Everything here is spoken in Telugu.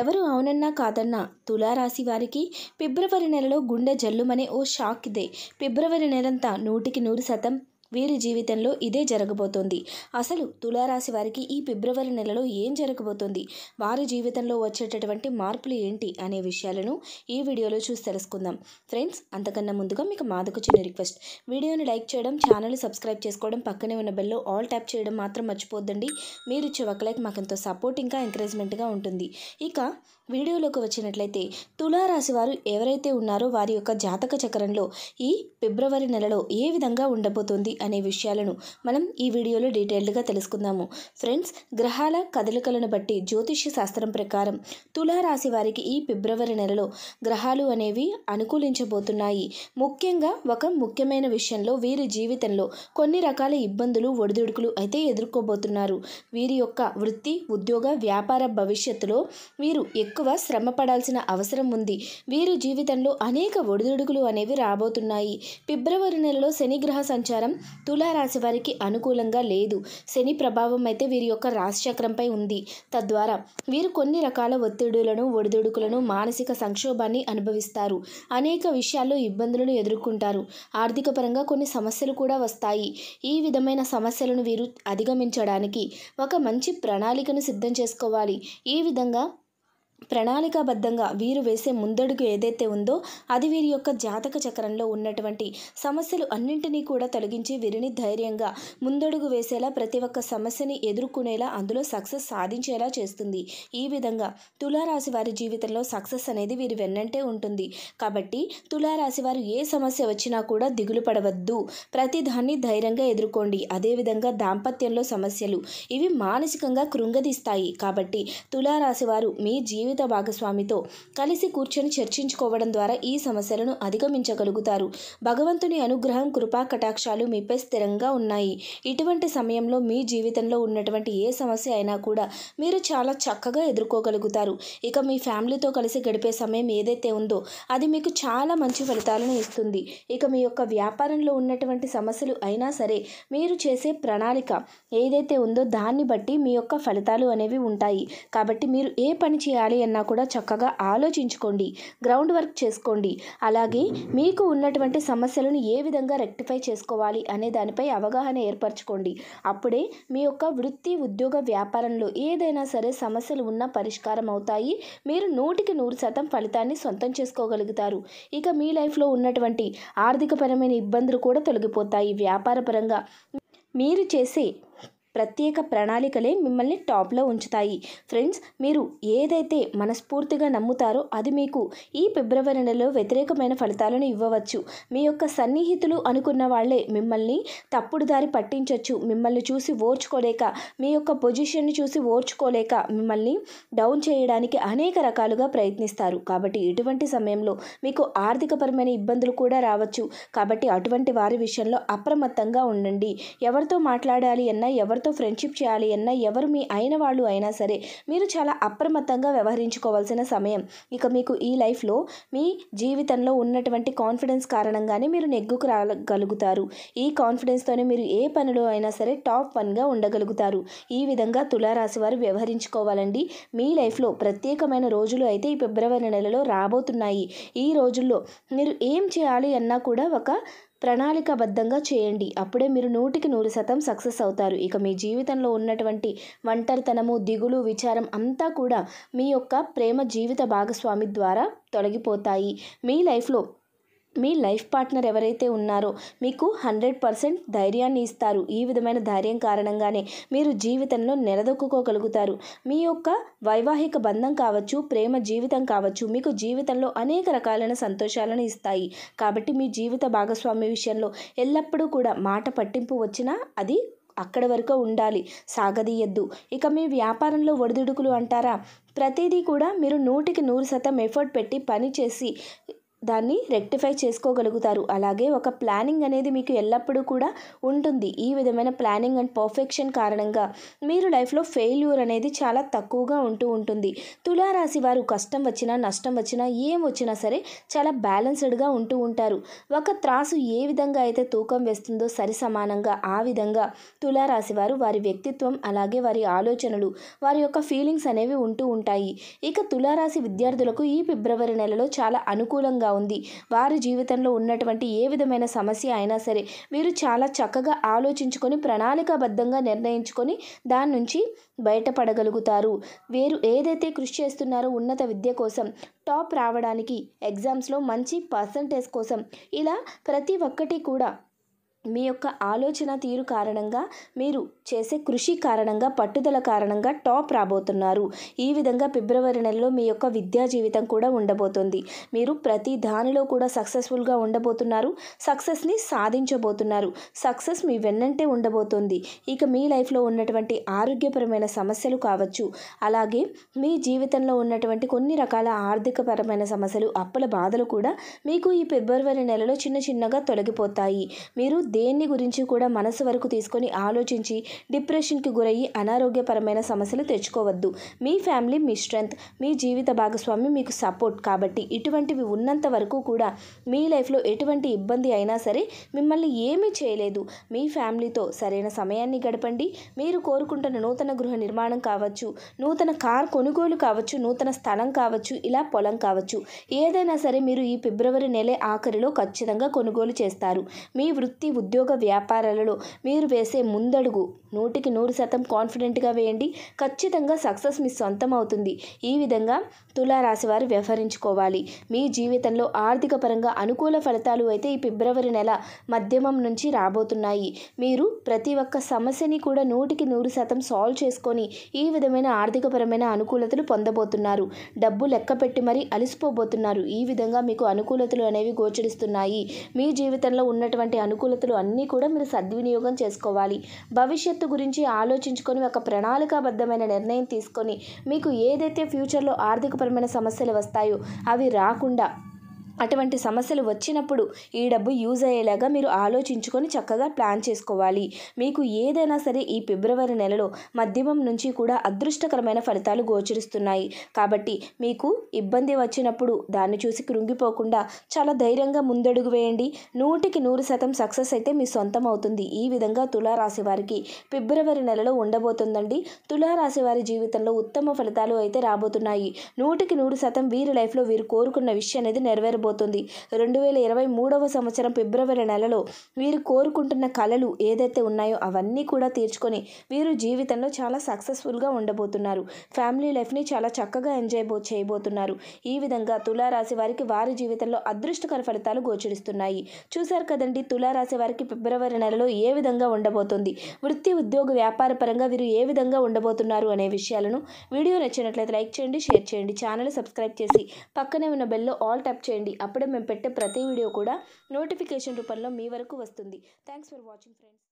ఎవరు అవునన్నా కాదన్నా తులారాశి వారికి ఫిబ్రవరి నెలలో గుండె జల్లుమనే ఓ షాక్ ఇదే ఫిబ్రవరి నెలంతా నూటికి నూరు శాతం వీరి జీవితంలో ఇదే జరగబోతోంది అసలు తులారాశి వారికి ఈ ఫిబ్రవరి నెలలో ఏం జరగబోతోంది వారి జీవితంలో వచ్చేటటువంటి మార్పులు ఏంటి అనే విషయాలను ఈ వీడియోలో చూసి తెలుసుకుందాం ఫ్రెండ్స్ అంతకన్నా ముందుగా మీకు మాదకు చిన్న రిక్వెస్ట్ వీడియోని లైక్ చేయడం ఛానల్ సబ్స్క్రైబ్ చేసుకోవడం పక్కనే ఉన్న బెల్లో ఆల్ ట్యాప్ చేయడం మాత్రం మర్చిపోద్దండి మీరు ఇచ్చే ఒక లైక్ మాకు ఎంతో సపోర్ట్ ఇంకా ఎంకరేజ్మెంట్గా ఉంటుంది ఇక వీడియోలోకి వచ్చినట్లయితే తులారాశి వారు ఎవరైతే ఉన్నారో వారి యొక్క జాతక చక్రంలో ఈ ఫిబ్రవరి నెలలో ఏ విధంగా ఉండబోతోంది అనే విషయాలను మనం ఈ వీడియోలో డీటెయిల్డ్గా తెలుసుకుందాము ఫ్రెండ్స్ గ్రహాల కదలికలను బట్టి జ్యోతిష్య శాస్త్రం ప్రకారం తులారాశి వారికి ఈ ఫిబ్రవరి నెలలో గ్రహాలు అనేవి అనుకూలించబోతున్నాయి ముఖ్యంగా ఒక ముఖ్యమైన విషయంలో వీరి జీవితంలో కొన్ని రకాల ఇబ్బందులు ఒడిదుడుకులు అయితే ఎదుర్కోబోతున్నారు వీరి యొక్క వృత్తి ఉద్యోగ వ్యాపార భవిష్యత్తులో వీరు ఎక్కువ శ్రమ పడాల్సిన అవసరం ఉంది వీరి జీవితంలో అనేక ఒడిదుడుకులు అనేవి రాబోతున్నాయి ఫిబ్రవరి నెలలో శనిగ్రహ సంచారం తులారాశి వారికి అనుకూలంగా లేదు శని ప్రభావం అయితే వీరి యొక్క రాశిచక్రంపై ఉంది తద్వారా వీరు కొన్ని రకాల ఒత్తిడులను ఒడిదుడుకులను మానసిక సంక్షోభాన్ని అనుభవిస్తారు అనేక విషయాల్లో ఇబ్బందులను ఎదుర్కొంటారు ఆర్థిక పరంగా కొన్ని సమస్యలు కూడా వస్తాయి ఈ విధమైన సమస్యలను వీరు అధిగమించడానికి ఒక మంచి ప్రణాళికను సిద్ధం చేసుకోవాలి ఈ విధంగా ప్రణాళికాబద్ధంగా వీరు వేసే ముందడుగు ఏదైతే ఉందో అది వీరి యొక్క జాతక చక్రంలో ఉన్నటువంటి సమస్యలు అన్నింటినీ కూడా తొలగించి వీరిని ధైర్యంగా ముందడుగు వేసేలా ప్రతి ఒక్క సమస్యని ఎదుర్కొనేలా అందులో సక్సెస్ సాధించేలా చేస్తుంది ఈ విధంగా తులారాశి వారి జీవితంలో సక్సెస్ అనేది వీరి వెన్నంటే ఉంటుంది కాబట్టి తులారాశి వారు ఏ సమస్య వచ్చినా కూడా దిగులు పడవద్దు ప్రతిదాన్ని ధైర్యంగా ఎదుర్కోండి అదేవిధంగా దాంపత్యంలో సమస్యలు ఇవి మానసికంగా కృంగదీస్తాయి కాబట్టి తులారాశి వారు మీ జీవి జీవిత భాగస్వామితో కలిసి కూర్చొని చర్చించుకోవడం ద్వారా ఈ సమస్యలను అధిగమించగలుగుతారు భగవంతుని అనుగ్రహం కృపా కటాక్షాలు మీపై స్థిరంగా ఉన్నాయి ఇటువంటి సమయంలో మీ జీవితంలో ఉన్నటువంటి ఏ సమస్య అయినా కూడా మీరు చాలా చక్కగా ఎదుర్కోగలుగుతారు ఇక మీ ఫ్యామిలీతో కలిసి గడిపే సమయం ఏదైతే ఉందో అది మీకు చాలా మంచి ఫలితాలను ఇస్తుంది ఇక మీ యొక్క వ్యాపారంలో ఉన్నటువంటి సమస్యలు అయినా సరే మీరు చేసే ప్రణాళిక ఏదైతే ఉందో దాన్ని బట్టి మీ యొక్క ఫలితాలు అనేవి ఉంటాయి కాబట్టి మీరు ఏ పని చేయాలి అన్నా కూడా చక్కగా ఆలోచించుకోండి గ్రౌండ్ వర్క్ చేసుకోండి అలాగే మీకు ఉన్నటువంటి సమస్యలను ఏ విధంగా రెక్టిఫై చేసుకోవాలి అనే దానిపై అవగాహన ఏర్పరచుకోండి అప్పుడే మీ యొక్క వృత్తి ఉద్యోగ వ్యాపారంలో ఏదైనా సరే సమస్యలు ఉన్నా పరిష్కారం అవుతాయి మీరు నూటికి నూరు శాతం ఫలితాన్ని సొంతం చేసుకోగలుగుతారు ఇక మీ లైఫ్లో ఉన్నటువంటి ఆర్థికపరమైన ఇబ్బందులు కూడా తొలగిపోతాయి వ్యాపారపరంగా మీరు చేసే ప్రత్యేక ప్రణాళికలే మిమ్మల్ని టాప్లో ఉంచుతాయి ఫ్రెండ్స్ మీరు ఏదైతే మనస్ఫూర్తిగా నమ్ముతారో అది మీకు ఈ ఫిబ్రవరి నెలలో వ్యతిరేకమైన ఫలితాలను ఇవ్వవచ్చు మీ యొక్క సన్నిహితులు అనుకున్న వాళ్లే మిమ్మల్ని తప్పుడు దారి పట్టించవచ్చు మిమ్మల్ని చూసి ఓర్చుకోలేక మీ యొక్క పొజిషన్ని చూసి ఓర్చుకోలేక మిమ్మల్ని డౌన్ చేయడానికి అనేక రకాలుగా ప్రయత్నిస్తారు కాబట్టి ఇటువంటి సమయంలో మీకు ఆర్థికపరమైన ఇబ్బందులు కూడా రావచ్చు కాబట్టి అటువంటి వారి విషయంలో అప్రమత్తంగా ఉండండి ఎవరితో మాట్లాడాలి అన్నా ఎవరితో ఎవరితో ఫ్రెండ్షిప్ చేయాలి అన్న ఎవరు మీ అయిన వాళ్ళు అయినా సరే మీరు చాలా అప్రమత్తంగా వ్యవహరించుకోవాల్సిన సమయం ఇక మీకు ఈ లైఫ్లో మీ జీవితంలో ఉన్నటువంటి కాన్ఫిడెన్స్ కారణంగానే మీరు నెగ్గుకు రాగలుగుతారు ఈ కాన్ఫిడెన్స్తోనే మీరు ఏ పనిలో అయినా సరే టాప్ వన్గా ఉండగలుగుతారు ఈ విధంగా తులారాశి వారు వ్యవహరించుకోవాలండి మీ లైఫ్లో ప్రత్యేకమైన రోజులు అయితే ఈ ఫిబ్రవరి నెలలో రాబోతున్నాయి ఈ రోజుల్లో మీరు ఏం చేయాలి అన్నా కూడా ఒక ప్రణాళికబద్ధంగా చేయండి అప్పుడే మీరు నూటికి నూరు శాతం సక్సెస్ అవుతారు ఇక మీ జీవితంలో ఉన్నటువంటి ఒంటరితనము దిగులు విచారం అంతా కూడా మీ యొక్క ప్రేమ జీవిత భాగస్వామి ద్వారా తొలగిపోతాయి మీ లైఫ్లో మీ లైఫ్ పార్ట్నర్ ఎవరైతే ఉన్నారో మీకు హండ్రెడ్ పర్సెంట్ ధైర్యాన్ని ఇస్తారు ఈ విధమైన ధైర్యం కారణంగానే మీరు జీవితంలో నిలదొక్కుకోగలుగుతారు మీ యొక్క వైవాహిక బంధం కావచ్చు ప్రేమ జీవితం కావచ్చు మీకు జీవితంలో అనేక రకాలైన సంతోషాలను ఇస్తాయి కాబట్టి మీ జీవిత భాగస్వామి విషయంలో ఎల్లప్పుడూ కూడా మాట పట్టింపు వచ్చినా అది అక్కడ వరకు ఉండాలి సాగదీయద్దు ఇక మీ వ్యాపారంలో ఒడిదుడుకులు అంటారా ప్రతిదీ కూడా మీరు నూటికి నూరు శాతం ఎఫర్ట్ పెట్టి పని చేసి దాన్ని రెక్టిఫై చేసుకోగలుగుతారు అలాగే ఒక ప్లానింగ్ అనేది మీకు ఎల్లప్పుడూ కూడా ఉంటుంది ఈ విధమైన ప్లానింగ్ అండ్ పర్ఫెక్షన్ కారణంగా మీరు లైఫ్లో ఫెయిల్యూర్ అనేది చాలా తక్కువగా ఉంటూ ఉంటుంది తులారాశి వారు కష్టం వచ్చినా నష్టం వచ్చినా ఏం వచ్చినా సరే చాలా బ్యాలెన్స్డ్గా ఉంటూ ఉంటారు ఒక త్రాసు ఏ విధంగా అయితే తూకం వేస్తుందో సరి సమానంగా ఆ విధంగా తులారాశి వారు వారి వ్యక్తిత్వం అలాగే వారి ఆలోచనలు వారి యొక్క ఫీలింగ్స్ అనేవి ఉంటూ ఉంటాయి ఇక తులారాశి విద్యార్థులకు ఈ ఫిబ్రవరి నెలలో చాలా అనుకూలంగా అనుకూలంగా ఉంది వారి జీవితంలో ఉన్నటువంటి ఏ విధమైన సమస్య అయినా సరే వీరు చాలా చక్కగా ఆలోచించుకొని ప్రణాళికాబద్ధంగా నిర్ణయించుకొని దాని నుంచి బయటపడగలుగుతారు వీరు ఏదైతే కృషి చేస్తున్నారో ఉన్నత విద్య కోసం టాప్ రావడానికి ఎగ్జామ్స్లో మంచి పర్సంటేజ్ కోసం ఇలా ప్రతి ఒక్కటి కూడా మీ యొక్క ఆలోచన తీరు కారణంగా మీరు చేసే కృషి కారణంగా పట్టుదల కారణంగా టాప్ రాబోతున్నారు ఈ విధంగా ఫిబ్రవరి నెలలో మీ యొక్క విద్యా జీవితం కూడా ఉండబోతుంది మీరు ప్రతి దానిలో కూడా సక్సెస్ఫుల్గా ఉండబోతున్నారు సక్సెస్ని సాధించబోతున్నారు సక్సెస్ మీ వెన్నంటే ఉండబోతుంది ఇక మీ లైఫ్లో ఉన్నటువంటి ఆరోగ్యపరమైన సమస్యలు కావచ్చు అలాగే మీ జీవితంలో ఉన్నటువంటి కొన్ని రకాల ఆర్థికపరమైన సమస్యలు అప్పుల బాధలు కూడా మీకు ఈ ఫిబ్రవరి నెలలో చిన్న చిన్నగా తొలగిపోతాయి మీరు దేన్ని గురించి కూడా మనసు వరకు తీసుకొని ఆలోచించి డిప్రెషన్కి గురయ్యి అనారోగ్యపరమైన సమస్యలు తెచ్చుకోవద్దు మీ ఫ్యామిలీ మీ స్ట్రెంగ్త్ మీ జీవిత భాగస్వామి మీకు సపోర్ట్ కాబట్టి ఇటువంటివి ఉన్నంత వరకు కూడా మీ లైఫ్లో ఎటువంటి ఇబ్బంది అయినా సరే మిమ్మల్ని ఏమీ చేయలేదు మీ ఫ్యామిలీతో సరైన సమయాన్ని గడపండి మీరు కోరుకుంటున్న నూతన గృహ నిర్మాణం కావచ్చు నూతన కార్ కొనుగోలు కావచ్చు నూతన స్థలం కావచ్చు ఇలా పొలం కావచ్చు ఏదైనా సరే మీరు ఈ ఫిబ్రవరి నెల ఆఖరిలో ఖచ్చితంగా కొనుగోలు చేస్తారు మీ వృత్తి ఉద్యోగ వ్యాపారాలలో మీరు వేసే ముందడుగు నూటికి నూరు శాతం కాన్ఫిడెంట్గా వేయండి ఖచ్చితంగా సక్సెస్ మీ సొంతం అవుతుంది ఈ విధంగా తులారాశి వారు వ్యవహరించుకోవాలి మీ జీవితంలో ఆర్థిక పరంగా అనుకూల ఫలితాలు అయితే ఈ ఫిబ్రవరి నెల మధ్యమం నుంచి రాబోతున్నాయి మీరు ప్రతి ఒక్క సమస్యని కూడా నూటికి నూరు శాతం సాల్వ్ చేసుకొని ఈ విధమైన ఆర్థికపరమైన అనుకూలతలు పొందబోతున్నారు డబ్బు లెక్క పెట్టి మరీ అలసిపోబోతున్నారు ఈ విధంగా మీకు అనుకూలతలు అనేవి గోచరిస్తున్నాయి మీ జీవితంలో ఉన్నటువంటి అనుకూలతలు అన్నీ కూడా మీరు సద్వినియోగం చేసుకోవాలి భవిష్యత్తు గురించి ఆలోచించుకొని ఒక ప్రణాళికాబద్ధమైన నిర్ణయం తీసుకొని మీకు ఏదైతే ఫ్యూచర్లో ఆర్థికపరమైన సమస్యలు వస్తాయో అవి రాకుండా అటువంటి సమస్యలు వచ్చినప్పుడు ఈ డబ్బు యూజ్ అయ్యేలాగా మీరు ఆలోచించుకొని చక్కగా ప్లాన్ చేసుకోవాలి మీకు ఏదైనా సరే ఈ ఫిబ్రవరి నెలలో మధ్యమం నుంచి కూడా అదృష్టకరమైన ఫలితాలు గోచరిస్తున్నాయి కాబట్టి మీకు ఇబ్బంది వచ్చినప్పుడు దాన్ని చూసి కృంగిపోకుండా చాలా ధైర్యంగా ముందడుగు వేయండి నూటికి నూరు శాతం సక్సెస్ అయితే మీ సొంతం అవుతుంది ఈ విధంగా తులారాశి వారికి ఫిబ్రవరి నెలలో ఉండబోతుందండి తులారాశి వారి జీవితంలో ఉత్తమ ఫలితాలు అయితే రాబోతున్నాయి నూటికి నూరు శాతం వీరి లైఫ్లో వీరు కోరుకున్న విషయం అనేది నెరవేరబో జరగబోతుంది రెండు వేల ఇరవై మూడవ సంవత్సరం ఫిబ్రవరి నెలలో వీరు కోరుకుంటున్న కళలు ఏదైతే ఉన్నాయో అవన్నీ కూడా తీర్చుకొని వీరు జీవితంలో చాలా సక్సెస్ఫుల్గా ఉండబోతున్నారు ఫ్యామిలీ లైఫ్ని చాలా చక్కగా ఎంజాయ్ చేయబోతున్నారు ఈ విధంగా తులారాశి వారికి వారి జీవితంలో అదృష్టకర ఫలితాలు గోచరిస్తున్నాయి చూశారు కదండి తులారాశి వారికి ఫిబ్రవరి నెలలో ఏ విధంగా ఉండబోతుంది వృత్తి ఉద్యోగ వ్యాపార పరంగా వీరు ఏ విధంగా ఉండబోతున్నారు అనే విషయాలను వీడియో నచ్చినట్లయితే లైక్ చేయండి షేర్ చేయండి ఛానల్ సబ్స్క్రైబ్ చేసి పక్కనే ఉన్న బెల్లో ఆల్ టప్ చేయండి అప్పుడే మేము పెట్టే ప్రతి వీడియో కూడా నోటిఫికేషన్ రూపంలో మీ వరకు వస్తుంది థ్యాంక్స్ ఫర్ వాచింగ్ ఫ్రెండ్స్